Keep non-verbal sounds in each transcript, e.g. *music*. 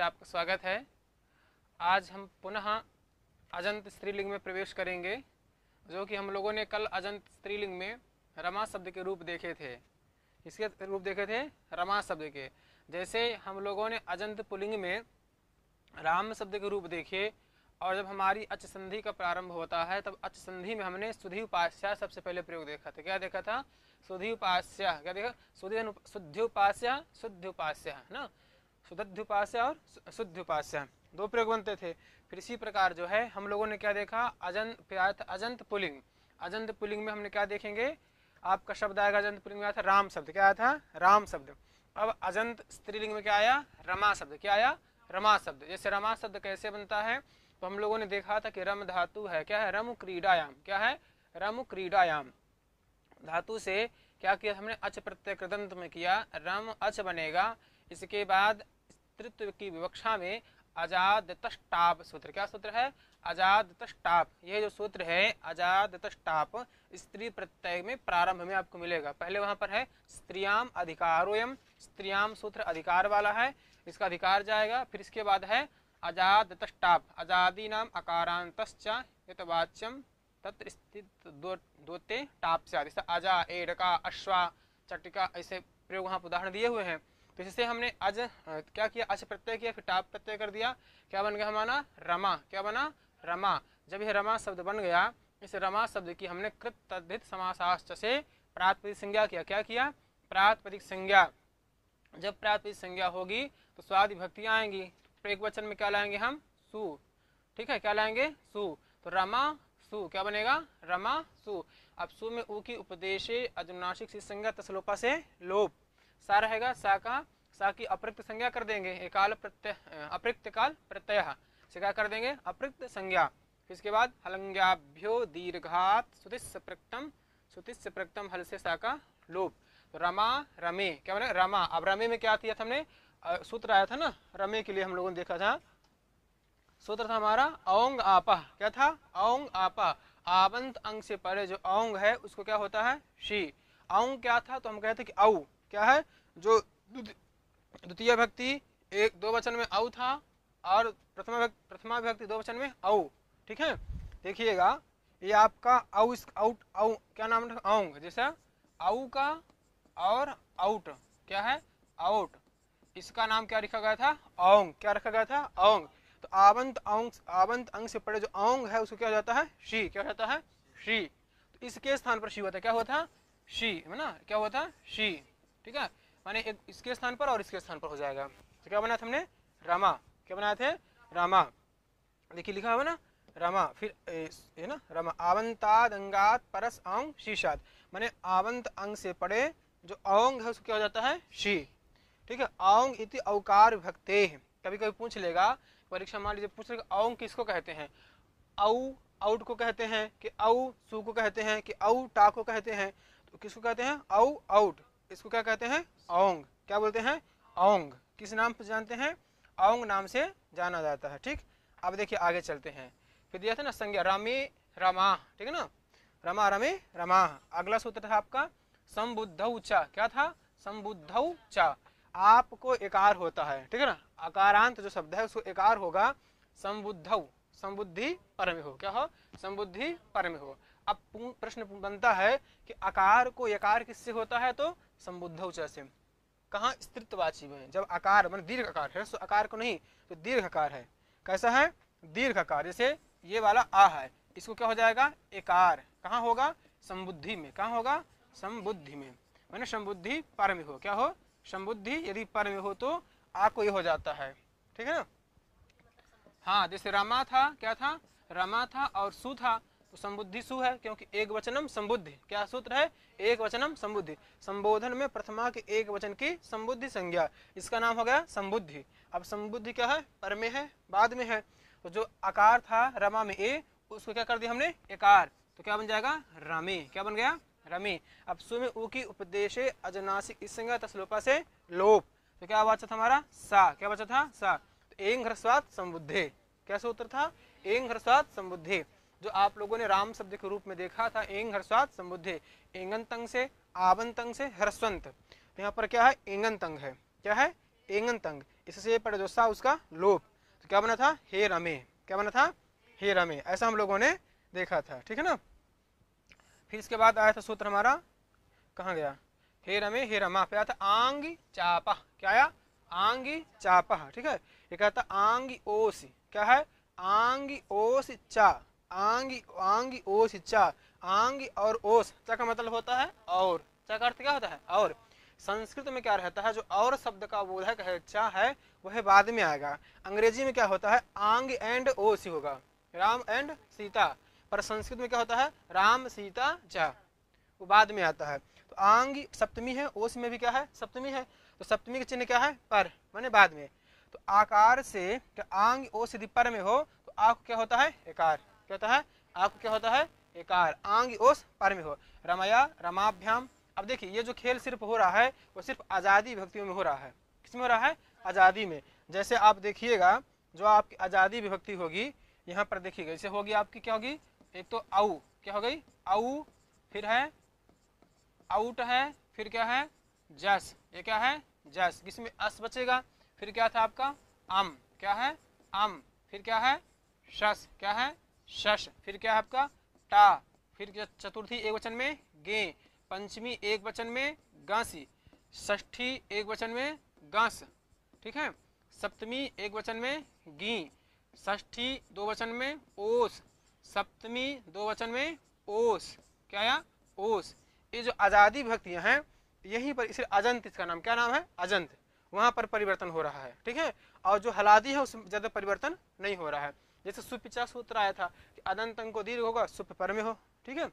से आपका स्वागत है आज हम पुनः अजंत स्त्रीलिंग में प्रवेश करेंगे जो कि हम लोगों ने कल अजंत स्त्रीलिंग में रमा शब्द के रूप देखे थे इसके रूप देखे थे रमा शब्द के जैसे हम लोगों ने अजंत पुलिंग में राम शब्द के रूप देखे और जब हमारी अच संधि का प्रारंभ होता है तब अच संधि में हमने सुधि उपास्या सबसे पहले प्रयोग देखा था क्या देखा था सुधि उपास्या क्या देखा सुधि शुद्धि उपास्या शुद्ध उपास्या है ना सुदध्युपास्य और उपास्य दो प्रयोग बनते थे फिर इसी प्रकार जो है हम लोगों ने क्या देखा अजंत अजंत पुलिंग अजंत पुलिंग में हमने क्या देखेंगे आपका शब्द आएगा अजंत पुलिंग में आया था राम शब्द क्या आया था राम शब्द अब अजंत स्त्रीलिंग में क्या आया रमा शब्द क्या आया रमा शब्द जैसे रमा शब्द कैसे बनता है तो हम लोगों ने देखा था कि रम धातु है क्या है रम क्रीडायाम क्या है रम क्रीडायाम धातु से क्या किया हमने अच प्रत्यय कृदंत में किया रम अच बनेगा इसके बाद नेतृत्व की विवक्षा में आजाद तष्टाप सूत्र क्या सूत्र है आजाद तष्टाप यह जो सूत्र है आजाद तष्टाप स्त्री प्रत्यय में प्रारंभ में आपको मिलेगा पहले वहां पर है स्त्रियाम अधिकारोयम स्त्रियाम सूत्र अधिकार वाला है इसका अधिकार जाएगा फिर इसके बाद है आजाद तष्टाप आजादी नाम अकारांत यतवाच्यम तत्र स्थित दो टाप से आदि आजा एडका अश्वा चटिका ऐसे प्रयोग वहाँ उदाहरण दिए हुए हैं तो इससे हमने अज क्या किया आज प्रत्यय किया फिर टाप प्रत्यय कर दिया क्या बन गया हमारा रमा क्या बना रमा जब यह रमा शब्द बन गया इस रमा शब्द की हमने कृत तद्धित समासाष्ट से प्रातपदिक संज्ञा किया क्या किया प्रातपदिक संज्ञा जब प्रातपदिक संज्ञा होगी तो स्वादि भक्तियाँ आएंगी तो एक वचन में क्या लाएंगे हम सु ठीक है क्या लाएंगे सु तो रमा सु क्या बनेगा रमा सु अब सु में ऊ की उपदेशे अजुनाशिक संज्ञा तसलोपा से लोप सा रहेगा सा का सा की अपृक्त संज्ञा कर देंगे एकाल प्रत्यय अपृक्त काल प्रत्यय से क्या कर देंगे अपृक्त संज्ञा इसके बाद हलंग्याभ्यो दीर्घात सुतिस प्रक्तम सुतिस प्रक्तम हल से सा का लोप तो रमा रमे क्या बने रमा अब रमे में क्या किया था हमने सूत्र आया था ना रमे के लिए हम लोगों ने देखा था सूत्र था हमारा औंग आपा क्या था औंग आपा आवंत अंग से परे जो औंग है उसको क्या होता है शी औंग क्या था तो हम कहते कि औ क्या है जो द्वितीय भक्ति एक दो वचन में औ था और प्रथमा प्रथमा विभक्ति दो वचन में औ ठीक है देखिएगा ये आपका औ इस आउट औ क्या नाम औ औंग जैसा औ का और आउट क्या है आउट इसका नाम क्या रखा गया था औंग क्या रखा गया था औंग तो आवंत औंग आवंत अंग से पड़े जो औंग है उसको क्या हो जाता है शी क्या हो जाता है शी तो इसके स्थान पर शी होता है क्या हुआ था शी है ना क्या हुआ था शी ठीक है माने एक इसके स्थान पर और इसके स्थान पर हो जाएगा तो क्या बनाया था हमने रामा क्या बनाए थे रामा देखिए लिखा हुआ ना रमा फिर है ना रमा आवंताद अंगात परस औंग शीशाद माने आवंत अंग से पड़े जो औंग है उसको क्या हो जाता है शी ठीक है औंग इति औकार भक्ते कभी कभी पूछ लेगा परीक्षा मान लीजिए पूछ लेगा औंग किसको कहते हैं औ आउट को कहते हैं कि औ सु को कहते हैं कि औ टा को कहते हैं तो किसको कहते हैं औ आउट इसको क्या कहते हैं औंग क्या बोलते हैं औंग किस नाम से जानते हैं औंग नाम से जाना जाता है ठीक अब देखिए आगे चलते हैं फिर दिया था ना संज्ञा रामे रमा ठीक है ना रमा रमे रमा अगला सूत्र था आपका संबुद्ध चा क्या था संबुद्ध चा आपको एकार होता है ठीक है ना अकारांत जो शब्द है उसको एकार होगा संबुद्ध संबुद्धि परम हो क्या हो संबुद्धि परम हो अब प्रश्न बनता है कि आकार को यकार किससे होता है तो संबुद्ध से कहा स्त्रित्वाची में जब आकार मान दीर्घ आकार है सो आकार को नहीं तो दीर्घ आकार है कैसा है दीर्घ आकार जैसे ये वाला आ है इसको क्या हो जाएगा एकार कहाँ होगा संबुद्धि में कहा होगा संबुद्धि में मैंने संबुद्धि पर में हो क्या हो संबुद्धि यदि पर में हो तो आ को ये हो जाता है ठीक है ना हाँ जैसे रमा था क्या था रमा था और सु था तो संबुद्धि सु है क्योंकि एक वचनम संबुद्धि क्या सूत्र है एक वचनम संबुद्धि संबोधन में प्रथमा के एक वचन की संबुद्धि संज्ञा इसका नाम हो गया संबुद्धि अब संबुद्धि क्या है पर में है बाद में है तो जो आकार था रमा में ए उसको क्या कर दिया हमने एकार तो क्या बन जाएगा रमे क्या बन गया रमे अब सु में ऊ की उपदेशे अजनासी इस संज्ञा तस्लोपा से लोप तो क्या बचा था हमारा सा क्या बचा था सा तो एंग संबुद्धे क्या सूत्र था एंग ह्रस्वात संबुद्धे जो आप लोगों ने राम शब्द के रूप में देखा था एंग हर्षात संबुद्धे एंगन तंग से आवन तंग से हर्षवंत यहाँ पर क्या है एंगन तंग है क्या है एंगन तंग इससे पड़ोसा उसका लोप तो क्या बना था हे रमे क्या बना था हे रमे ऐसा हम लोगों ने देखा था ठीक है ना फिर इसके बाद आया था सूत्र हमारा कहाँ गया हे रमे हे रमा पे आया था आंग चापा क्या आया आंग चापा ठीक है ये कहता आंग ओस क्या है आंग ओस चा आंग आंग ओस चा आंग और ओस च का मतलब होता है और चा का अर्थ क्या होता है और संस्कृत में क्या रहता है जो और शब्द का बोधक है चा है वह बाद में आएगा अंग्रेजी में क्या होता है आंग एंड ओस होगा राम एंड सीता पर संस्कृत में क्या होता है राम सीता चा वो बाद में आता है तो आंग सप्तमी है ओस में भी क्या है सप्तमी है तो सप्तमी का चिन्ह क्या है पर माने बाद में तो आकार से तो आंग ओस यदि पर में हो तो आ क्या होता है एकार क्या होता है आपको क्या होता है एकार आंग ओस परमे हो रमया रमाभ्याम अब देखिए ये जो खेल सिर्फ हो रहा है वो सिर्फ आज़ादी विभक्तियों में हो रहा है किसमें हो रहा है आज़ादी में जैसे आप देखिएगा जो आपकी आज़ादी विभक्ति होगी यहाँ पर देखिएगा जैसे होगी आपकी क्या होगी एक तो आऊ क्या हो गई आऊ फिर है आउट है फिर क्या है जस ये क्या है जस जिसमें अस बचेगा फिर क्या था आपका अम क्या है अम फिर क्या है शस क्या है शश फिर क्या है आपका टा फिर चतुर्थी एक वचन में गे पंचमी एक वचन में गांसी ष्ठी एक वचन में गांस ठीक है सप्तमी एक वचन में गी ष्ठी दो वचन में ओस सप्तमी दो वचन में ओस क्या या ओस ये जो आज़ादी भक्तियां हैं यहीं पर इसे अजंत इसका नाम क्या नाम है अजंत वहाँ पर परिवर्तन हो रहा है ठीक है और जो हलादी है उसमें ज़्यादा परिवर्तन नहीं हो रहा है जैसे सुपिचा सूत्र आया था कि अदंत को दीर्घ होगा सुप पर में हो ठीक है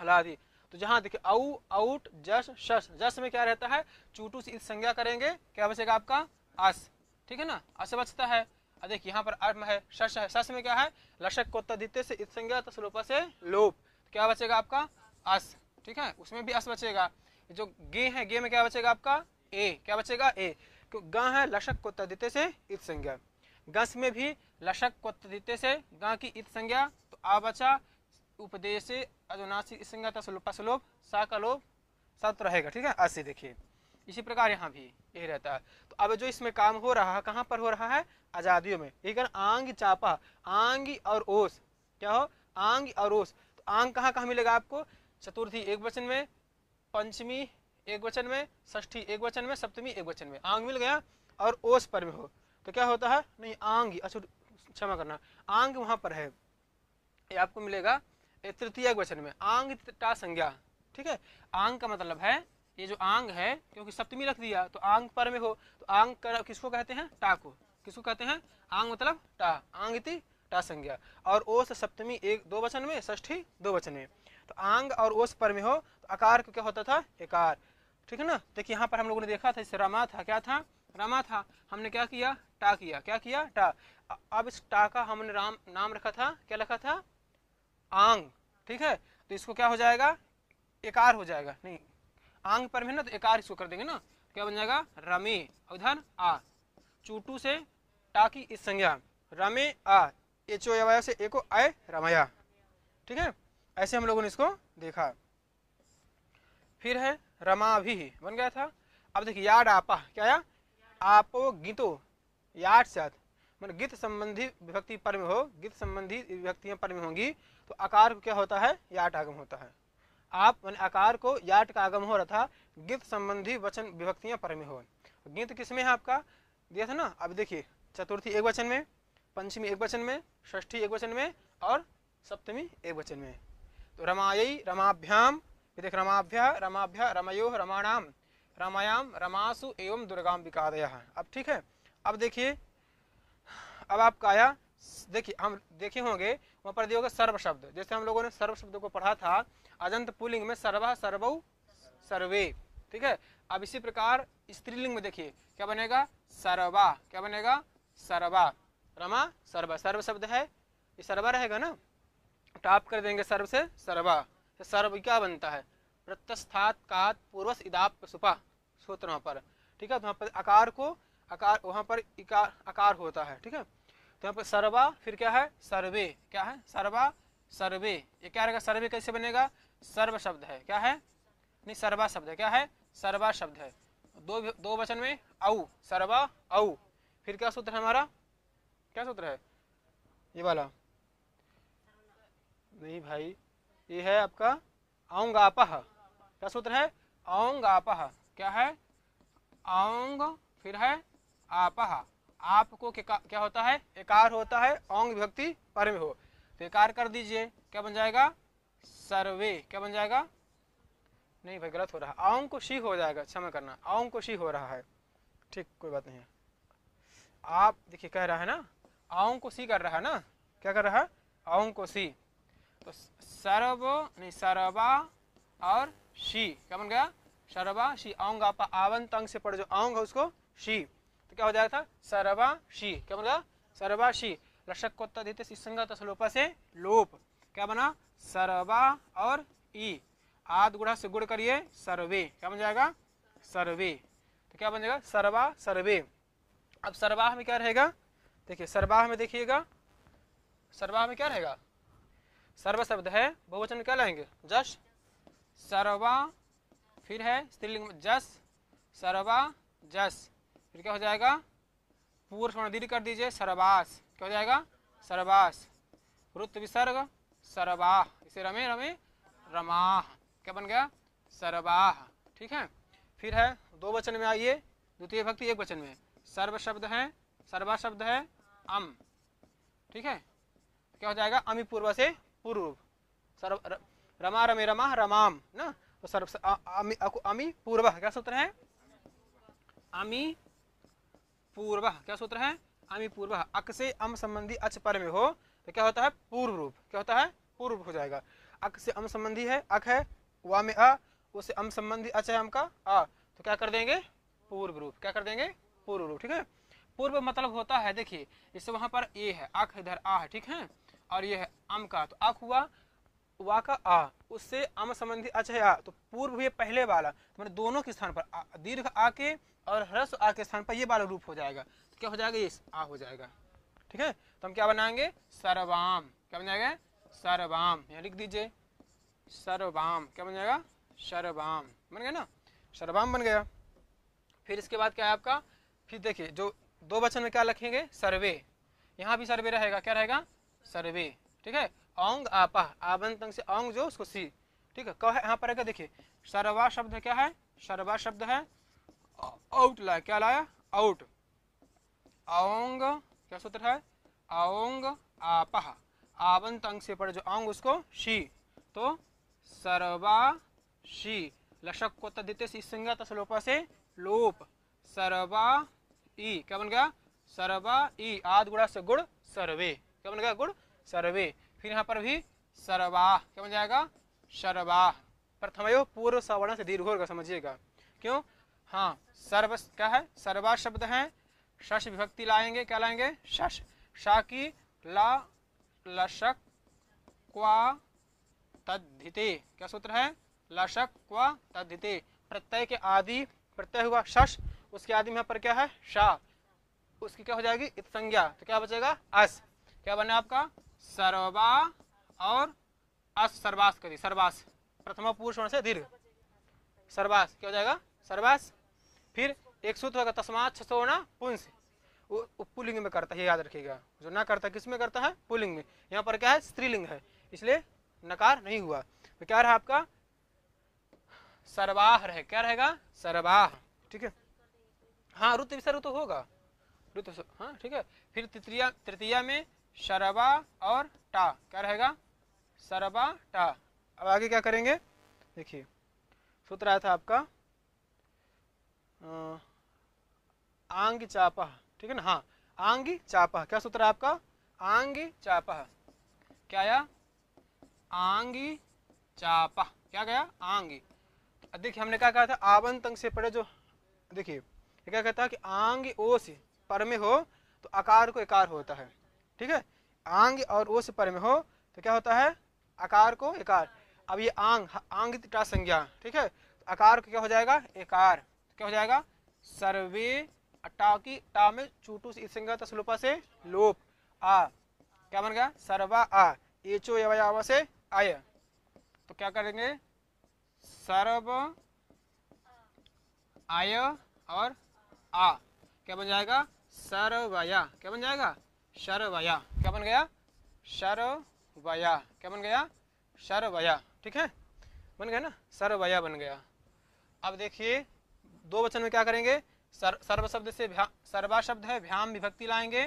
हलादि तो जहाँ देखिए औ आउट जस शस जस में क्या रहता है चूटू से इस संज्ञा करेंगे क्या बचेगा आपका अस ठीक है ना अस बचता है देखिए यहाँ पर अर्म है शश है शश में क्या है लशक को तदित्य से इत संज्ञा तस्लोपा से लोप तो क्या बचेगा आपका अस ठीक है उसमें भी अस बचेगा जो गे है गे में क्या बचेगा आपका ए क्या बचेगा ए ग है लशक को तदित्य से इत संज्ञा गस में भी लशक क्वत्ते से गा की इत संज्ञा तो आ बचा उपदेश अजुनाशी संज्ञा था पसलोभ सा का लोभ सत रहेगा ठीक है ऐसे देखिए इसी प्रकार यहाँ भी यही रहता है तो अब जो इसमें काम हो रहा है कहाँ पर हो रहा है आजादियों में ठीक है आंग चापा आंग और ओस क्या हो आंग और ओस तो आंग कहाँ कहाँ मिलेगा आपको चतुर्थी एक वचन में पंचमी एक वचन में ष्ठी एक वचन में सप्तमी एक वचन में आंग मिल गया और ओस पर में हो तो क्या होता है नहीं आंग अच्छा क्षमा करना आंग वहां पर है ये आपको मिलेगा तृतीय वचन में आंग टा संज्ञा ठीक है आंग का मतलब है ये जो आंग है क्योंकि सप्तमी रख दिया तो आंग पर में हो तो आंग कर, किसको कहते हैं टा को किसको कहते हैं आंग मतलब टा आंग इति टा संज्ञा और ओस सप्तमी एक दो वचन में ष्ठी दो वचन में तो आंग और ओस पर में हो तो आकार क्या होता था एकार ठीक है ना देखिए यहाँ पर हम लोगों ने देखा था इससे रमा था क्या था रमा था हमने क्या किया टा किया क्या किया टा अब इस टा का हमने राम नाम रखा था क्या रखा था आंग ठीक है तो इसको क्या हो जाएगा एकार हो जाएगा नहीं आंग पर में ना तो एकार इसको कर देंगे ना क्या बन जाएगा रमे उधर आ चूटू से टा की इस संज्ञा रमे आ एचो एवाया से एको आए रमाया ठीक है ऐसे हम लोगों ने इसको देखा फिर है रमा भी बन गया था अब देखिए याड आपा क्या आया आपो गीतो याट से मैंने मतलब गीत संबंधी विभक्ति पर में हो गीत संबंधी विभक्तियाँ पर में होंगी तो आकार को क्या होता है याट आगम होता है आप मैंने मतलब आकार को याट का आगम हो रहा था गीत संबंधी वचन विभक्तियाँ पर में हो गीत किस में है आपका दिया था ना अब देखिए चतुर्थी एक वचन में पंचमी एक वचन में षष्ठी एक वचन में और सप्तमी एक वचन में तो रमायी रमाभ्याम देख रमाभ्या रमाभ्या रमयो रमाणाम रमायाम रमासु एवं है अब ठीक है अब देखिए अब आपका आया देखिए हम देखे होंगे वहाँ पर दिया होगा सर्व शब्द जैसे हम लोगों ने सर्व शब्द को पढ़ा था अजंत पुलिंग में सर्वा सर्व सर्वे ठीक है अब इसी प्रकार स्त्रीलिंग में देखिए क्या बनेगा सर्वा क्या बनेगा सर्वा रमा सर्वा सर्व शब्द है ये सर्वा रहेगा ना टाप तो कर देंगे सर्व से सर्वा तो सर्व क्या बनता है प्रत्यस्थात कात पूर्वस इदाप सुपा सूत्र वहाँ पर ठीक है तो वहाँ पर आकार को आकार वहाँ पर इकार आकार होता है ठीक है तो यहाँ पर सर्वा फिर क्या है सर्वे क्या है सर्वा सर्वे ये क्या रहेगा सर्वे कैसे बनेगा सर्व शब्द है क्या है नहीं सर्वा शब्द है क्या है सर्वा शब्द है दो दो वचन में औ सर्वा औ फिर क्या सूत्र है हमारा क्या सूत्र है ये वाला नहीं भाई ये है आपका औंगापह क्या सूत्र है औंग आपह क्या है औंग फिर है आपह आप को क्या होता है एकार होता है औंग विभक्ति पर हो तो एकार कर दीजिए क्या बन जाएगा सर्वे क्या बन जाएगा नहीं भाई गलत हो रहा है औंग को शी हो जाएगा क्षमा करना औंग को शी हो रहा है ठीक कोई बात नहीं है आप देखिए कह रहा है ना औंग को सी कर रहा है ना क्या कर रहा है औंग को सी तो सर्व नहीं सर्वा और शी क्या बन गया शरबा शी औंग आप आवन तंग से पढ़ जो है उसको शी तो क्या हो जाएगा था सरबा शी क्या बन गया सरबा शी लशक को देते संगत लोपा से लोप क्या बना सरवा और ई आद गुड़ा से गुड़ करिए सर्वे क्या बन जाएगा सर्वे तो क्या बन जाएगा सरवा सर्वे अब सरवाह में क्या रहेगा देखिए सरवाह में देखिएगा सरवाह में क्या रहेगा सर्व शब्द है बहुवचन क्या लाएंगे जस्ट सर्वा फिर है स्त्रीलिंग जस सर्वा जस फिर क्या हो जाएगा पूर्व दीर्घ कर दीजिए सर्वास क्या हो जाएगा सर्वास रुत विसर्ग सर्वाह इसे रमे रमे रमाह क्या बन गया सर्वाह ठीक है फिर है दो वचन में आइए द्वितीय भक्ति एक वचन में सर्व शब्द है सर्वा शब्द है अम ठीक है क्या हो जाएगा अमी पूर्व से पूर्व सर्व रमा रमे रमा रमाम ना तो सर्व अमी, पूर्व क्या सूत्र है अमी पूर्व क्या सूत्र है अमी पूर्व अक से अम संबंधी अच पर में हो तो क्या होता है पूर्व रूप क्या होता है पूर्व हो जाएगा अक से अम संबंधी है अक है वा में अ उसे अम संबंधी अच है अम का आ तो क्या कर देंगे पूर्व रूप क्या कर देंगे पूर्व रूप ठीक है पूर्व मतलब होता है देखिए इससे वहां पर ए है अख इधर आ है ठीक है और ये है अम का तो अख हुआ वा का आ उससे अम संबंधी अच है आ तो पूर्व हुए पहले वाला मैंने दोनों के स्थान पर दीर्घ आ के और ह्रस्व आ के स्थान पर ये वाला रूप हो जाएगा तो क्या हो जाएगा ये आ हो जाएगा ठीक है तो हम क्या बनाएंगे सर्वाम क्या बन जाएगा सर्वाम यहाँ लिख दीजिए सर्वाम क्या बन जाएगा सर्वाम बन गया ना शर्वाम बन गया फिर इसके बाद क्या है आपका फिर देखिए जो दो वचन में क्या लिखेंगे सर्वे यहाँ भी सर्वे रहेगा क्या रहेगा सर्वे ठीक है औंग आपा आबंत से औंग जो उसको सी ठीक है कह है यहाँ पर आएगा देखिए सरवा शब्द क्या है सरवा शब्द है आउट लाया क्या लाया आउट औंग क्या सूत्र है औंग आपा आवंत अंग से पड़े जो अंग उसको शी तो सर्वा शी लशक को तीते तो संज्ञा तलोपा से लोप सर्वा ई क्या बन गया सर्वा ई आद गुड़ा से गुड़ सर्वे क्या बन गया गुड़ सर्वे फिर यहाँ पर भी सरवाह क्या बन जाएगा सरवाह प्रथम पूर्व सवर्ण से दीर्घ होगा समझिएगा क्यों हाँ सर्व क्या है सर्वा शब्द है शश विभक्ति लाएंगे क्या लाएंगे शश शा की ला लशक क्वा तद्धिते क्या सूत्र है लशक क्वा तद्धिते प्रत्यय के आदि प्रत्यय हुआ शश उसके आदि में यहाँ पर क्या है शा उसकी क्या हो जाएगी इत संज्ञा तो क्या बचेगा अस क्या बने आपका सर्वा और असर्वास सर्वास कर सर्वास प्रथमा पुरुष वर्ण से दीर्घ सर्वास क्या हो जाएगा सर्वास फिर एक सूत्र होगा तस्मात सौ होना पुंस पुलिंग में करता है याद रखिएगा जो ना करता किस में करता है पुलिंग में यहाँ पर क्या है स्त्रीलिंग है इसलिए नकार नहीं हुआ तो क्या रहा आपका सर्वाह रहे क्या रहेगा सर्वाह ठीक है हाँ ऋतु विसर्ग तो होगा रुत हाँ ठीक है फिर तृतीया तृतीया में शरबा और टा क्या रहेगा शराबा टा अब आगे क्या करेंगे देखिए सूत्र आया था आपका आंग चापह ठीक है ना हाँ आंग चापह क्या सूत्र है आपका आंग चापह क्या आया आंगी चापा क्या गया आंगी देखिए हमने क्या कहा था आवन तंग से पड़े जो देखिए क्या कहता है कि आंग से पर में हो तो आकार को एकार होता है ठीक है आंग और ओ से पर में हो तो क्या होता है आकार को एकार अब ये आंग आंग संज्ञा ठीक है तो आकार क्या हो जाएगा एकार तो क्या हो जाएगा सर्वे अटा की टा में चूटू से संज्ञा तस्लुपा से लोप आ क्या बन गया सर्वा आ एचो यवयावा से आय तो क्या करेंगे सर्व आय और आ क्या बन जाएगा सर्वया क्या बन जाएगा शरवया क्या बन गया शरवया क्या बन गया शरवया ठीक है बन गया ना सरवया बन गया अब देखिए दो वचन में क्या करेंगे सर सर्व शब्द से सर्वा शब्द है भ्याम विभक्ति लाएंगे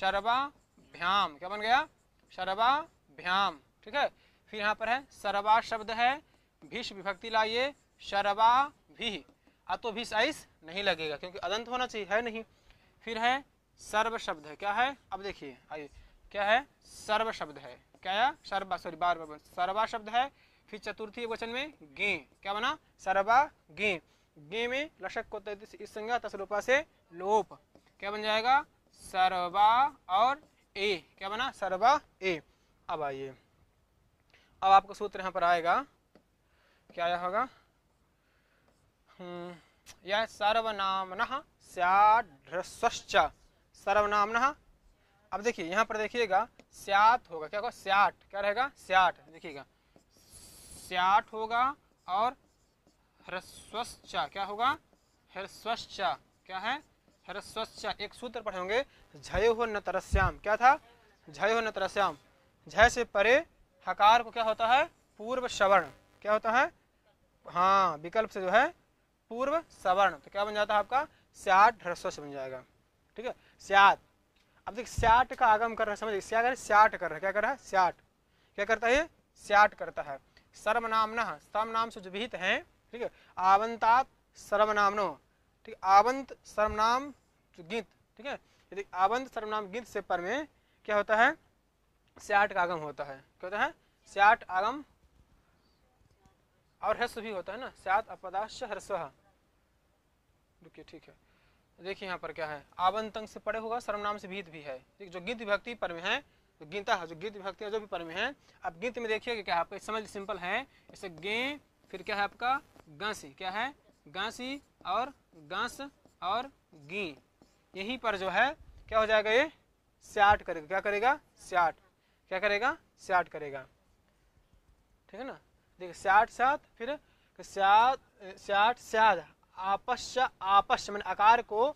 शर्वा भ्याम क्या बन गया शर्वा भ्याम ठीक है फिर यहाँ पर है सर्वा शब्द है भीष विभक्ति लाइए शर्वा भी अतो भीष आइस नहीं लगेगा क्योंकि अदंत होना चाहिए है नहीं फिर है सर्व शब्द है क्या है अब देखिए आइए क्या है सर्व शब्द है क्या है सर्वा सॉरी बार बार सर्वा शब्द है फिर चतुर्थी वचन में गे क्या बना सर्वा गे गे में लशक को इस संज्ञा तस्वरूपा से लोप क्या बन जाएगा सर्वा और ए क्या बना सर्वा ए अब आइए अब आपको सूत्र यहाँ पर आएगा क्या आया होगा हम्म, यह सर्वनामन स्याढ्रस्वश्च सर्वनाम अब देखिए यहाँ पर देखिएगा स्यात होगा क्या होगा स्याट क्या रहेगा स्याट देखिएगा स्याट होगा और ह्रस्वश्चा क्या होगा ह्रस्वश्चा क्या है ह्रस्वश्चा एक सूत्र पढ़े होंगे झय हो न तरस्याम क्या था झय हो न तरस्याम झय से परे हकार को क्या होता है पूर्व सवर्ण क्या होता है हाँ विकल्प से जो है पूर्व सवर्ण तो क्या बन जाता है आपका स्याट ह्रस्वश बन जाएगा ठीक है स्याट अब देखिए सियाट का आगम कर रहा है समझिए क्या कर रहा है क्या कर रहा है सियाट क्या करता है सियाट करता है सर्वनाम सर्वनामन सर्वनाम से जो विहित हैं ठीक है आवंतात सर्वनामनो ठीक है आवंत सर्वनाम गीत ठीक है यदि आवंत सर्वनाम गीत से पर में क्या होता है सियाट का आगम होता है क्या होता है सियाट आगम और ह्रस्व भी होता है ना स्यात अपदाश्य ह्रस्व रुकिए ठीक है देखिए यहाँ पर क्या है आबंतंग से पड़े होगा सर्वनाम से भीत भी है ठीक जो गिद्ध विभक्ति पर में है जो गिनता है जो गिद्ध विभक्ति है जो भी पर में है अब गिद्ध में देखिए क्या है आपका समझ सिंपल है जैसे गे फिर क्या है आपका गांसी क्या है गांसी और गांस और गी यहीं पर जो है क्या हो जाएगा ये स्याट करेगा क्या करेगा स्याट क्या करेगा स्याट करेगा ठीक है ना देखिए स्याट सात फिर स्याट स्याट स्याद आपस्य आपस्य मैंने आकार को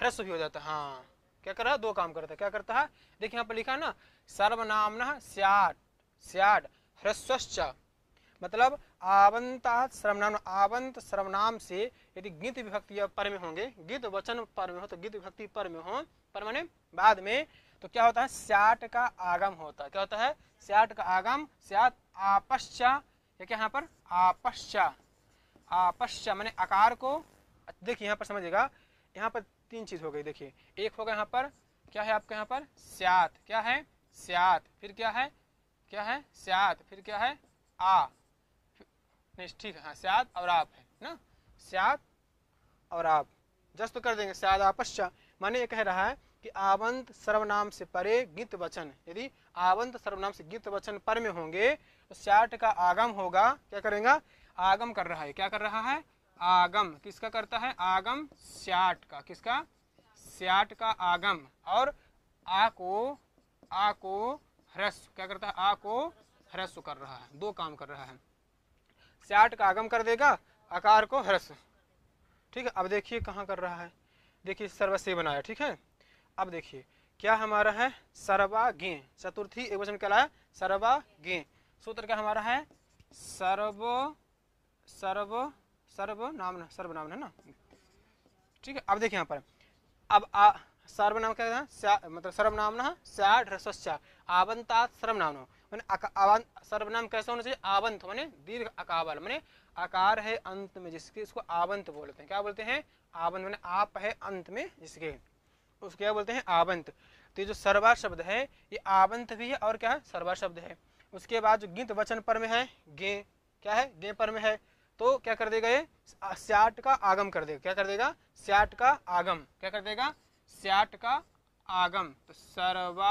ह्रस्व भी हो जाता है हाँ क्या कर रहा है दो काम करता है क्या करता है देखिए यहाँ पर लिखा है ना सर्वनाम स्याट स्याट ह्रस्वश्च मतलब आवंता सर्वनाम आवंत सर्वनाम से यदि गीत विभक्ति पर में होंगे गीत वचन पर में हो तो गीत विभक्ति पर में हो पर मैंने बाद में तो क्या होता है स्याट का आगम होता है क्या होता है स्याट का आगम स्याट आपश्चा या क्या यहाँ पर आपश्चा आपश्य मैंने आकार को देखिए यहाँ पर समझिएगा यहाँ पर तीन चीज़ हो गई देखिए एक होगा यहाँ पर क्या है आपके यहाँ पर स्यात क्या है स्यात फिर क्या है क्या है स्यात फिर क्या है आ नहीं ठीक है हाँ स्यात और आप है ना स्यात और आप जस्त तो कर देंगे स्याद आपश्य माने ये कह रहा है कि आवंत सर्वनाम से परे गित वचन यदि आवंत सर्वनाम से गीत वचन पर में होंगे तो स्याट का आगम होगा क्या करेगा आगम कर रहा है क्या कर रहा है आगम किसका करता है आगम स्याट का किसका स्याट का आगम और आ को आ को ह्रस्व क्या करता है आ को ह्रस्व कर रहा है दो काम कर रहा है स्याट का आगम कर देगा आकार को ह्रस्व ठीक है अब देखिए कहाँ कर रहा है देखिए सर्वसे बनाया ठीक है अब देखिए क्या हमारा है सर्वा गे चतुर्थी एक वचन कहलाया सर्वा गे सूत्र क्या हमारा है सर्व सर्व सर्वनाम सर्वनाम है ना ठीक है अब देखिए यहाँ पर अब आ सर्वनाम क्या है मतलब सर्वनाम स्या ह्रस्वस्या आवंतात सर्वनाम मैंने सर्वनाम कैसा होना चाहिए आवंत मैंने दीर्घ अकावल मैंने आकार है अंत में जिसके इसको आवंत बोलते हैं क्या बोलते हैं आवंत मैंने आप है अंत में जिसके उसके क्या बोलते हैं आवंत तो ये जो सर्वा शब्द है ये आवंत भी है और क्या है सर्वा शब्द है उसके बाद जो गिंत वचन पर में है गे क्या है गे पर में है तो क्या कर देगा ये स्याट का आगम कर देगा क्या कर देगा स्याट का आगम क्या कर देगा स्याट का आगम तो सर्वा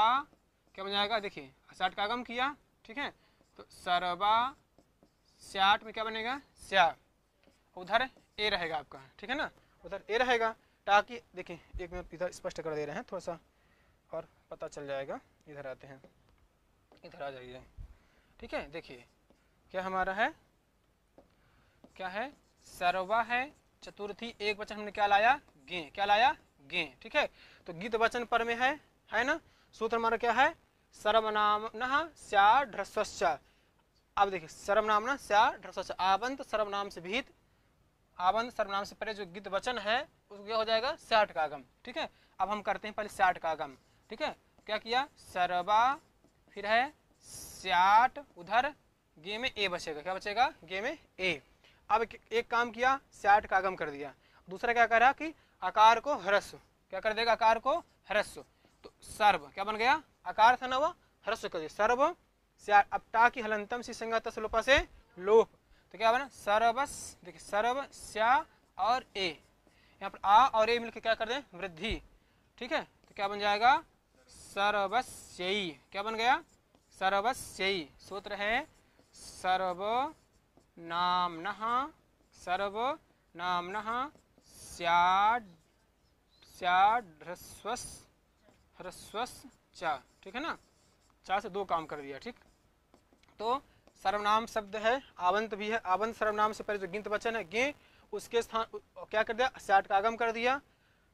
क्या बन जाएगा देखिए स्याट का आगम किया ठीक है तो सर्वा स्याट में क्या बनेगा स्या उधर ए रहेगा आपका ठीक है ना उधर ए रहेगा ताकि देखिए एक मिनट इधर स्पष्ट कर दे रहे हैं थोड़ा सा और पता चल जाएगा इधर आते हैं इधर आ जाइए ठीक है देखिए क्या हमारा है क्या है सर्वा है चतुर्थी एक वचन हमने क्या लाया गे क्या लाया गे ठीक है तो गीत वचन पर में है है ना सूत्र हमारा क्या है सर्वनाम स्याढ़ अब देखिए सर्वनामना स्याढ़ आवंत सर्वनाम से भीत आवंत सर्वनाम से परे जो गीत वचन है उसको हो जाएगा साठ का आगम ठीक है अब हम करते हैं पहले साठ का आगम ठीक है क्या किया सरवा फिर है साठ उधर गे में ए बचेगा क्या बचेगा गे में ए अब एक काम किया सैट का आगम कर दिया दूसरा क्या करा कि आकार को हरस्व क्या कर देगा आकार को हरस्व तो सर्व क्या बन गया आकार था ना वह हरस्व कर दिया सर्व अब टा की हलंतम सी संगत लोपा से लोप तो क्या बना सर्वस देखिए सर्व स्या और ए यहाँ पर आ और ए मिलकर क्या कर दे वृद्धि ठीक है तो क्या बन जाएगा सर्वस्यई क्या बन गया सर्वस्यई सूत्र है सर्व नाम्नः सर्व ह्रस्वस चा ठीक है ना चार से दो काम कर दिया ठीक तो सर्वनाम शब्द है आवंत भी है आवंत सर्वनाम से पहले जो गिंत वचन है गे उसके स्थान क्या कर दिया स्याट का आगम कर दिया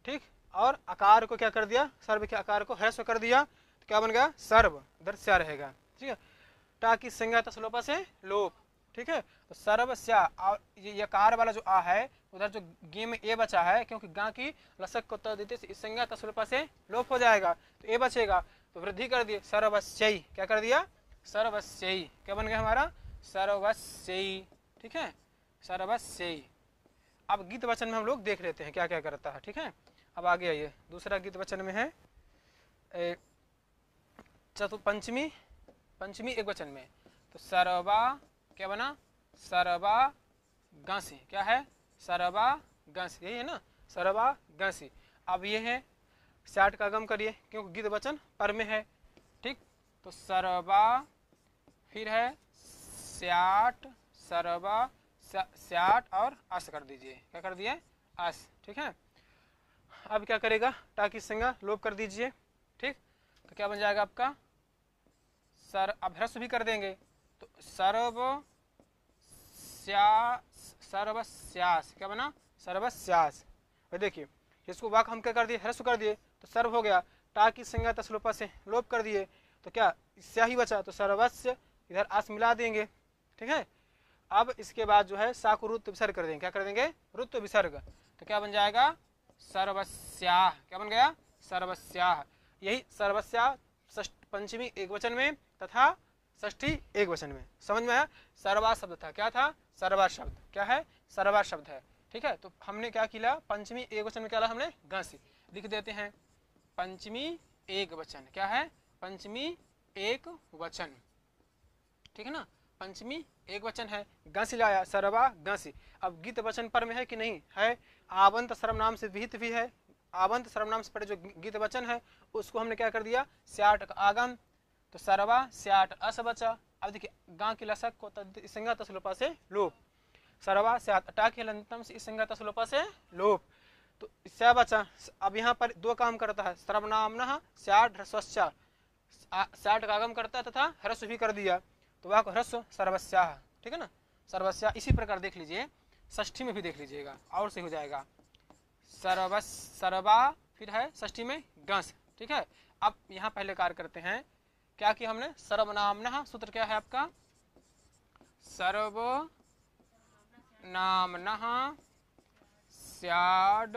ठीक और आकार को क्या कर दिया सर्व के आकार को ह्रस्व कर दिया तो क्या बन गया सर्व इधर स्या रहेगा ठीक है टाकि संज्ञा तस्लोपा तो से लोप ठीक है तो सर्वस्या ये यकार वाला जो आ है उधर जो गे में ए बचा है क्योंकि गा की लसक को तो देते इस संज्ञा तस्वरूपा से लोप हो जाएगा तो ए बचेगा तो वृद्धि कर दिए सर्वस्यई क्या कर दिया सर्वस्यई क्या बन गया हमारा सर्वस्यई ठीक है सर्वस्यई अब गीत वचन में हम लोग देख लेते हैं क्या क्या करता है ठीक है अब आगे आइए दूसरा गीत वचन में है चतुर्थ पंचमी पंचमी एक वचन में तो सर्वा क्या बना सरबा गंसी क्या है सरबा गंसी यही है ना सरबा गंसी अब ये है साठ का गम करिए क्योंकि गिद्ध वचन पर में है ठीक तो सरबा फिर है स्याट सरबा स्याट और अस कर दीजिए क्या कर दिए अस ठीक है अब क्या करेगा टाकी संगा लोप कर दीजिए ठीक तो क्या बन जाएगा आपका सर अब भी कर देंगे सर्व सर्वस्यास क्या बना सर्वस्यास देखिए इसको वाक हम क्या कर दिए ह्रस्व कर दिए तो सर्व हो गया टा की संज्ञा तस्लोप से लोप कर दिए तो क्या स्या ही बचा तो सर्वस्व इधर आस मिला देंगे ठीक है अब इसके बाद जो है सा को रुत्व विसर्ग कर देंगे क्या कर देंगे रुत्व विसर्ग तो क्या बन जाएगा सर्वस्याह क्या बन गया सर्वस्याह यही सर्वस्या पंचमी एक वचन में तथा ष्ठी एक वचन में समझ में आया सर्वा शब्द था क्या था सर्वा शब्द क्या है सर्वा शब्द है ठीक है तो हमने क्या किया पंचमी एक वचन में क्या हमने घसी लिख देते हैं पंचमी एक वचन क्या है पंचमी एक वचन ठीक है ना पंचमी एक वचन है गंस लाया सर्वा गंसी अब गीत वचन पर में है कि नहीं है आवंत सर्वनाम से विहित भी है आवंत सर्वनाम से पड़े जो गीत वचन है उसको हमने क्या कर दिया श्याट आगम तो सरवा स्याट अस बचा अब देखिए गाँव की लसक को संज्ञा तस्लोपा से लोप सरवा स्याट अटा के लंतम से संज्ञा तस्लोपा से लोप तो स बचा अब यहाँ पर दो काम करता है सर्वनाम स्याट ह्रस्वस्या स्याट का आगम करता है तथा ह्रस्व भी कर दिया तो वह ह्रस्व सर्वस्या ठीक है ना सर्वस्या इसी प्रकार देख लीजिए ष्ठी में भी देख लीजिएगा और से हो जाएगा सर्वस सर्वा फिर है ष्ठी में गंस ठीक है अब यहाँ पहले कार्य करते हैं क्या किया हमने सर्वनाम सूत्र क्या है आपका सर्व नाम स्याड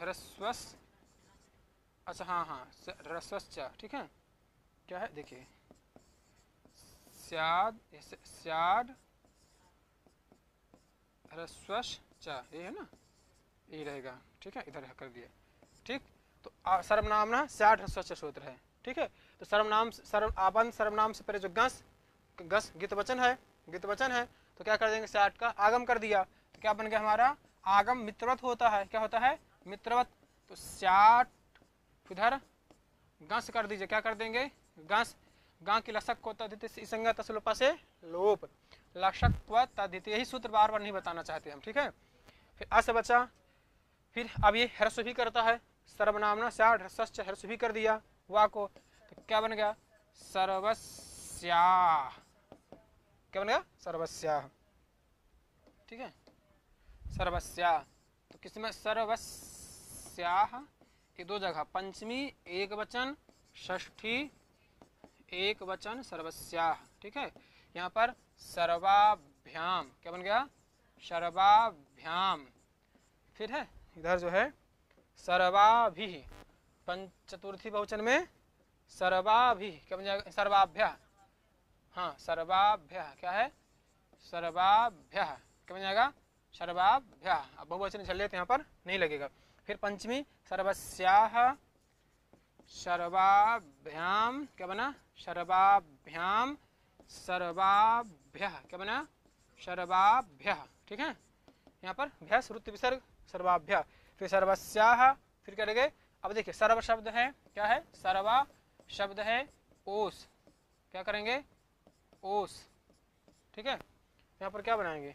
ह्रस्व अच्छा हाँ हाँ ह्रस्वश्च ठीक है क्या है देखिए स्याद स्याड चा ये है ना ये रहेगा ठीक है इधर कर दिया ठीक तो सर्वनाम ना साठ स्वच्छ सूत्र है ठीक है तो सर्वनाम सर्व आबंध सर्वनाम से पहले जो गस गस गित वचन है गित वचन है तो क्या कर देंगे साठ का आगम कर दिया तो क्या बन गया हमारा आगम मित्रवत होता है क्या होता है मित्रवत तो साठ उधर गस कर दीजिए क्या कर देंगे गस गां की लसक को तदित से लोप लक्षक व तदित यही सूत्र बार बार नहीं बताना चाहते हम ठीक है फिर अस बचा फिर अब ये ह्रस्व भी करता है सर्वनामना से ह्रस्वश्च भी कर दिया वा को तो क्या बन गया सर्वस्या क्या बन गया सर्वस्या ठीक है सर्वस्या तो किसमें सर्वस्या ये दो जगह पंचमी एक वचन षष्ठी एक वचन सर्वस्या ठीक है यहाँ पर सर्वाभ्याम क्या बन गया सर्वाभ्याम फिर है इधर जो है सर्वाभि पंचतुर्थी बहुचन में सर्वाभि क्या बन जाएगा सर्वाभ्य हाँ सर्वाभ्य क्या है सर्वाभ्य क्या बन जाएगा सर्वाभ्य अब बहुवचन चल तो यहाँ पर नहीं लगेगा फिर पंचमी सर्वस्या सर्वाभ्याम क्या बना सर्वाभ्याम सर्वाभ्य क्या बना सर्वाभ्य ठीक है यहाँ पर भ्य श्रुत विसर्ग सर्वाभ्या फिर सर्वस्या फिर करेंगे अब देखिए सर्व शब्द है क्या है सर्वा शब्द है ओस क्या करेंगे ओस ठीक है यहाँ पर क्या बनाएंगे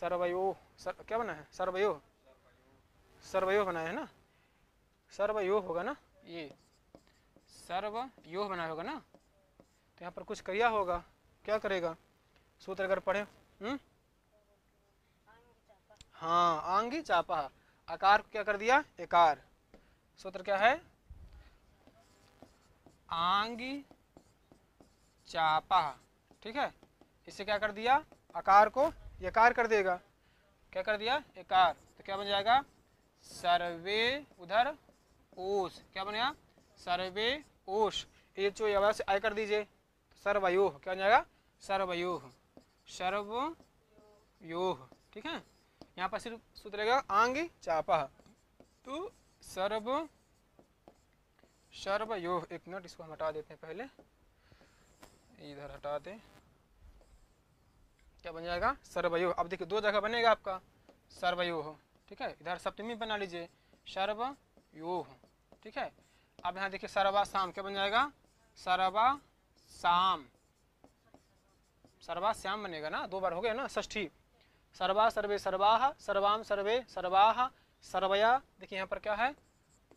सर्वयो सर, क्या बना है सर्वयो सर्वयो बनाया है ना सर्वयो होगा ना ये सर्वयो बनाया होगा ना तो यहाँ पर कुछ क्रिया होगा क्या करेगा सूत्र अगर पढ़े हम्म हाँ आंगी चापा आकार को क्या कर दिया एकार सूत्र क्या है आंग चापा ठीक है इसे क्या कर दिया आकार को यकार कर देगा क्या कर दिया एकार तो क्या बन जाएगा सर्वे उधर ओस क्या बनेगा सर्वे ओस ये जो से आय कर दीजिए तो सर्वयोह क्या बन जाएगा सर्वयोह सर्वयोह ठीक है यहाँ पर सिर्फ सूत्र रहेगा आंग चापा तो सर्व यो एक मिनट इसको हम हटा देते हैं पहले इधर हटा दें क्या बन जाएगा सर्वयोह अब देखिए दो जगह बनेगा आपका सर्वयोह ठीक है इधर सप्तमी बना लीजिए सर्व ठीक है अब यहाँ देखिए सर्वा शाम क्या बन जाएगा सरवा शाम सर्वा श्याम बनेगा ना दो बार हो गया ना ष्ठी सर्वा सर्वे सर्वाह सर्वाम सर्वे सर्वाह सर्वया देखिए यहाँ पर क्या है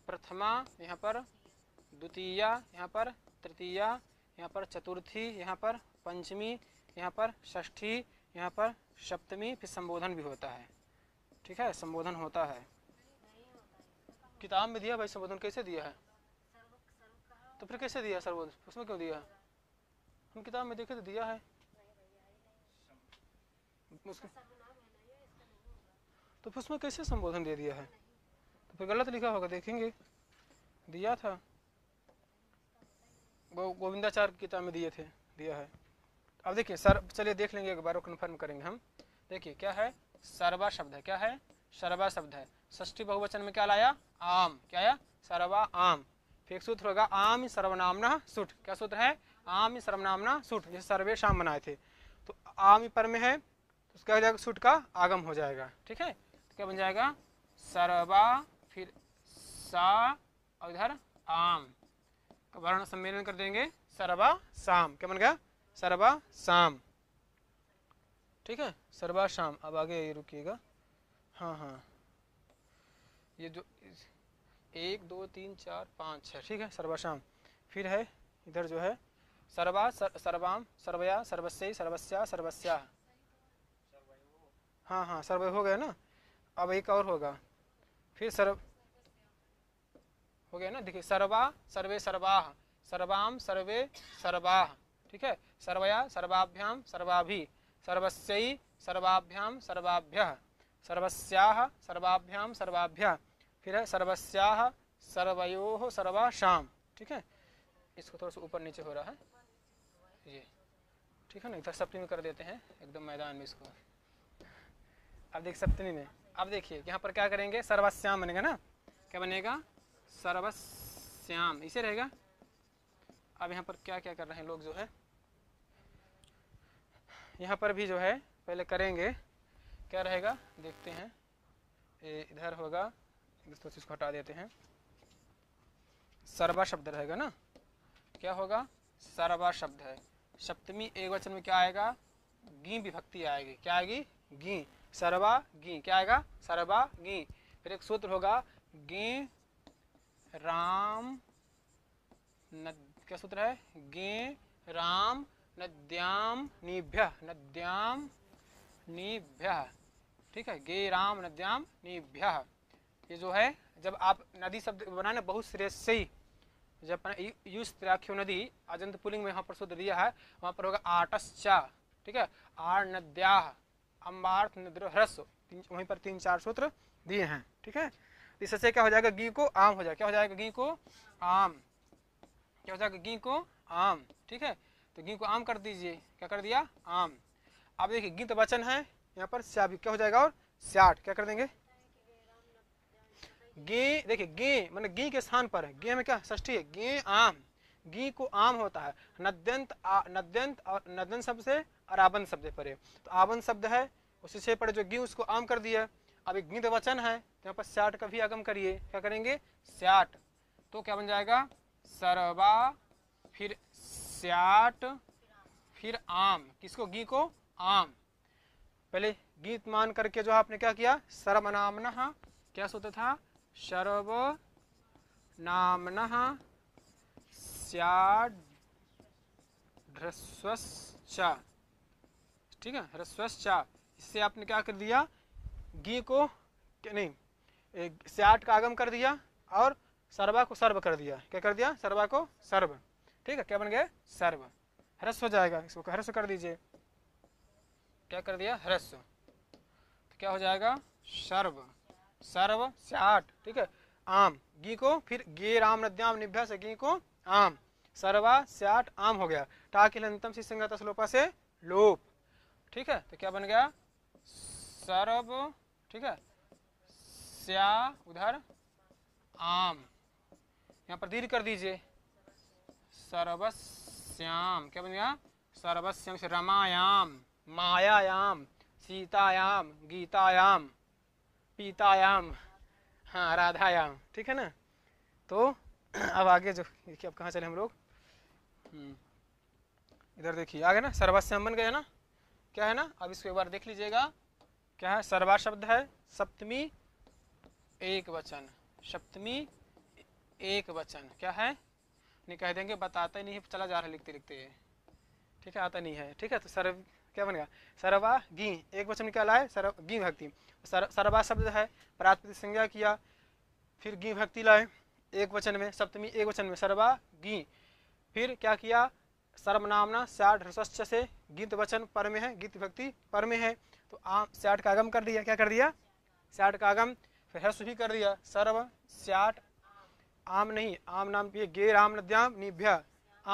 प्रथमा यहाँ पर द्वितीय यहाँ पर तृतीया यहाँ पर चतुर्थी यहाँ पर पंचमी यहाँ पर षष्ठी यहाँ पर सप्तमी फिर संबोधन भी होता है ठीक है संबोधन होता है किताब में दिया भाई संबोधन कैसे दिया है तो फिर कैसे दिया सर्वोधन उसमें क्यों दिया हम किताब में देखे तो दिया है तो फिर उसमें कैसे संबोधन दे दिया है तो फिर गलत लिखा होगा देखेंगे दिया था वो गोविंदाचार्य किताब में दिए थे दिया है अब देखिए सर चलिए देख लेंगे एक बार और कन्फर्म करेंगे हम देखिए क्या है सरवा शब्द है क्या है सर्वा शब्द है ष्ठी बहुवचन में क्या लाया आम क्या आया सर्वा आम फिर एक सूत्र होगा आम सर्वनामना सुठ क्या सूत्र है आम सर्वनामना सुठ जैसे सर्वे शाम बनाए थे तो आम पर में है तो उसका हो जाएगा का आगम हो जाएगा ठीक है क्या बन जाएगा सरबा फिर सा और इधर आम वर्ण सम्मेलन कर देंगे सरबा शाम क्या बन गया सरबा शाम ठीक है सरबा शाम अब आगे ये रुकिएगा हाँ हाँ ये जो एक दो तीन चार पाँच छः ठीक है सरबा शाम फिर है इधर जो है सर्वा सर, सर्वाम सर्वया सर्वस्य सर्वस्या सर्वस्या हाँ हाँ सर्व हो गए ना अब एक और होगा फिर सर्व हो गया ना देखिए सर्वा सर्वे सर्वाह सर्वाम सर्वे सर्वाह ठीक है सर्वया सर्वाभ्याम सर्वाभि सर्वस्यई सर्वाभ्याम सर्वाभ्य सर्वस्या सर्वाभ्याम सर्वाभ्य फिर है सर्वस्या सर्वयो सर्वाशाम ठीक है इसको थोड़ा सा ऊपर नीचे हो रहा है ये ठीक है ना इधर सप्तमी कर देते हैं एकदम मैदान में इसको अब देख सप्तमी में अब देखिए यहाँ पर क्या करेंगे सर्वस्याम बनेगा ना क्या बनेगा सर्वस्याम इसे रहेगा अब यहाँ पर क्या क्या कर रहे हैं लोग जो है यहाँ पर भी जो है पहले करेंगे क्या रहेगा देखते हैं ए, इधर होगा दोस्तों इसको हटा देते हैं सर्वा शब्द रहेगा ना क्या होगा सर्वा शब्द है सप्तमी एक वचन में क्या आएगा गी विभक्ति आएगी क्या आएगी गी सरवा गी क्या आएगा सरवा गी फिर एक सूत्र होगा गी राम क्या सूत्र है गे राम नद्याम निभ्य नद्याम निभ्य ठीक है गे राम नद्याम निभ्य ये जो है जब आप नदी शब्द बना ना बहुत श्रेय से ही जब यूस त्राख्यो नदी अजंत पुलिंग में यहाँ पर सूत्र दिया है वहाँ पर होगा आटस ठीक है आर नद्या अम्बार्थ निद्र ह्रस्व वहीं पर तीन चार सूत्र दिए हैं ठीक है तो इससे क्या हो जाएगा गी को आम हो जाएगा क्या हो जाएगा गी को आम क्या हो जाएगा गी को आम ठीक है तो गी को आम कर दीजिए क्या कर दिया आम अब देखिए गीत वचन है यहाँ पर स्या क्या हो जाएगा और स्याट क्या कर देंगे गे देखिए गे मतलब गे के स्थान पर है गे में क्या ष्ठी है गे आम गी को आम होता है नद्यंत नद्यंत और नद्यंत शब्द से और आबन शब्द परे तो आबन शब्द है उसी से पड़े जो गी उसको आम कर दिया अब एक गिद वचन है तो यहाँ पर स्याट का भी आगम करिए क्या करेंगे स्याट तो क्या बन जाएगा सरवा फिर स्याट फिर आम किसको गी को आम पहले गीत मान करके जो आपने क्या किया सर्वनामना क्या सोता था सर्व नामना ठीक है ह्रस्वश्चा इससे आपने क्या कर दिया गी को नहीं स्याट का आगम कर दिया और सर्वा को सर्व कर दिया क्या कर दिया सर्वा को सर्व ठीक है क्या बन गया सर्व ह्रस्व हो जाएगा इसको ह्रस्व कर दीजिए क्या कर दिया ह्रस्व तो क्या हो जाएगा सर्व सर्व स्याट ठीक है आम गी को फिर गे राम नद्याम निभ्या से गी को आम सर्वा स्याट आम हो गया अंतम से संगत स्लोपा से लोप ठीक है तो क्या बन गया सर्व ठीक है स्या उधर आम यहाँ पर दीर्घ कर दीजिए सर्वस्याम क्या बन गया सर्वस्याम से रमायाम मायायाम सीतायाम गीतायाम पीतायाम हाँ राधायाम ठीक है ना तो *clears throat* अब आगे जो देखिए अब कहाँ चले हम लोग हम्म। इधर देखिए आगे ना हम बन गया ना क्या है ना अब इसको एक बार देख लीजिएगा क्या है सर्वा शब्द है सप्तमी एक वचन सप्तमी एक वचन क्या है नहीं कह देंगे बताते नहीं है चला जा रहा है लिखते लिखते ये ठीक है आता नहीं है ठीक है तो सर्व क्या बन गया सर्वा गी एक वचन क्या लाए सर्व गी भक्ति सर, सर्वा शब्द है प्राप्त संज्ञा किया फिर गी भक्ति लाए एक वचन में सप्तमी एक वचन में सर्वा गी फिर क्या किया सर्वनामना साठ रसस्य से गीत वचन पर में है गीत भक्ति पर में है तो आम साठ का आगम कर दिया क्या कर दिया साठ का आगम फिर हर्ष भी कर दिया सर्व स्याठ आम नहीं आम नाम पे गे राम नद्याम निभ्या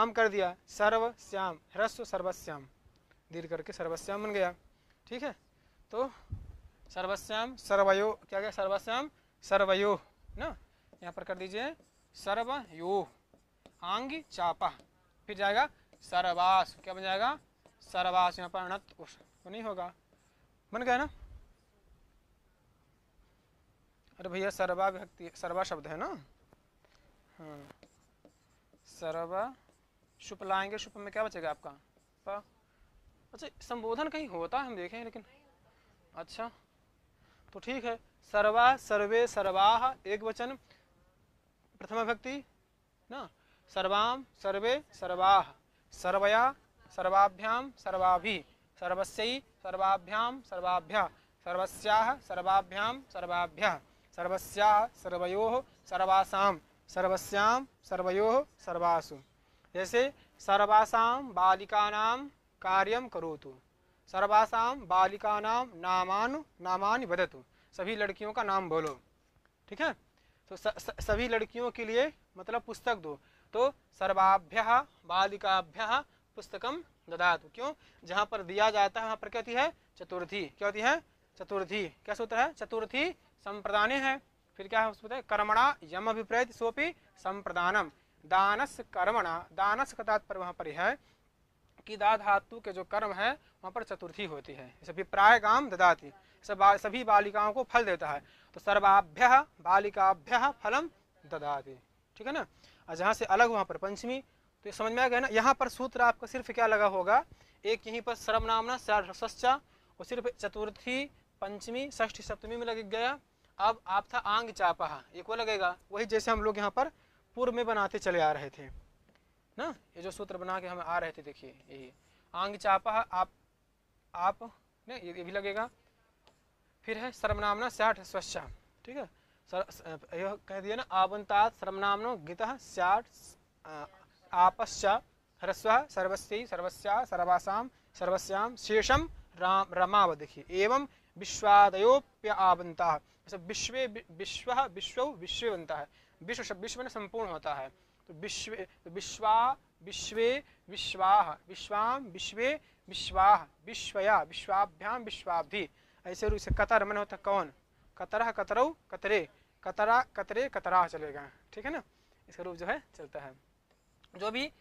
आम कर दिया सर्व श्याम ह्रस्व सर्वस्याम दीर्घ करके सर्वस्याम बन गया ठीक है तो सर्वस्याम सर्वयो क्या क्या सर्वस्याम सर्वयो ना यहाँ पर कर दीजिए सर्व यो आंग चापा फिर जाएगा सर्वास क्या बन जाएगा सर्वास यहाँ पर अणत तो नहीं होगा बन गया ना अरे भैया सर्वा व्यक्ति सर्वा शब्द है ना हाँ सर्वा शुप लाएंगे शुप में क्या बचेगा आपका पा अच्छा संबोधन कहीं होता है हम देखें लेकिन अच्छा तो ठीक है सर्वा सर्वे सर्वाह एक वचन प्रथम भक्ति ना सर्वाम सर्वे सर्वाह सर्वया सर्वाभ्याम सर्वाभि सर्वस्यई सर्वाभ्याम सर्वाभ्य सर्वस्याह सर्वाभ्याम सर्वाभ्य सर्वस्याह सर्वयोः सर्वासाम सर्वस्याम सर्वयोः सर्वासु जैसे सर्वासाम बालिकानाम कार्यम तो सर्वासाम बालिकानाम नामानु नामानि वदतु सभी लड़कियों का नाम बोलो ठीक है तो स, स, सभी लड़कियों के लिए मतलब पुस्तक दो तो सर्वाभ्य बालिकाभ्य पुस्तकम ददातु क्यों जहाँ पर दिया जाता है वहाँ पर क्या होती है चतुर्थी क्या होती है चतुर्थी क्या सूत्र है चतुर्थी संप्रदाने है फिर क्या है उसमें कर्मणा यम अभिप्रेत सोपी संप्रदानम दानस कर्मणा दानस का तात्पर्य वहाँ पर है कि दा धातु के जो कर्म है वहाँ पर चतुर्थी होती है इस अभिप्राय गाम ददाती सभी बालिकाओं को फल देता है तो सर्वाभ्य बालिकाभ्य फलम ददाति ठीक है ना और जहाँ से अलग वहाँ पर पंचमी तो समझ में आ गया ना यहाँ पर सूत्र आपका सिर्फ क्या लगा होगा एक यहीं पर सर्वनामना सस्चा और सिर्फ चतुर्थी पंचमी षष्ठी सप्तमी में लग गया अब आप था आंग चापा एक वो लगेगा वही जैसे हम लोग यहाँ पर पूर्व में बनाते चले आ रहे थे ना ये जो सूत्र बना के हम आ रहे थे देखिए यही आंग चापा आप आप ना ये भी लगेगा फिर है सर्वनामना स्याठ स्वच्छा ठीक है सर यह कह दिया ना आवंतात सर्वनामनो गीत स्याठ आपश्च ह्रस्व सर्वस्यी सर्वस्या सर्वासाम सर्वस्याम शेषम राम रमाव देखिए एवं विश्वादयोप्य आवंता मतलब विश्व विश्व विश्व विश्व बनता है विश्व विश्व में संपूर्ण होता है तो विश्व विश्वा विश्वे विश्वाह विश्वाम विश्वे विश्वाह विश्वया विश्वाभ्याम विश्वाभि ऐसे रूप से कतर मैंने होता कौन कतरा कतरऊ कतरे कतरा कतरे कतरा चलेगा ठीक है ना इसका रूप जो है चलता है जो भी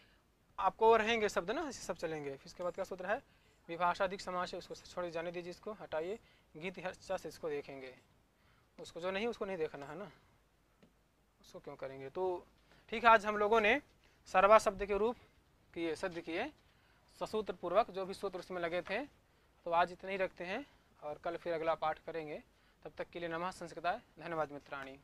आपको रहेंगे शब्द ना इसे सब चलेंगे फिर उसके बाद क्या सूत्र है विभाषा अधिक समाज है उसको छोड़ जाने दीजिए इसको हटाइए गीत हर्षा से इसको देखेंगे उसको जो नहीं उसको नहीं देखना है ना उसको क्यों करेंगे तो ठीक है आज हम लोगों ने सर्वा शब्द के रूप किए सिद्ध किए ससूत्र पूर्वक जो भी सूत्र उसमें लगे थे तो आज इतने ही रखते हैं और कल फिर अगला पाठ करेंगे तब तक के लिए नमः संस्कृत धन्यवाद मित्राणी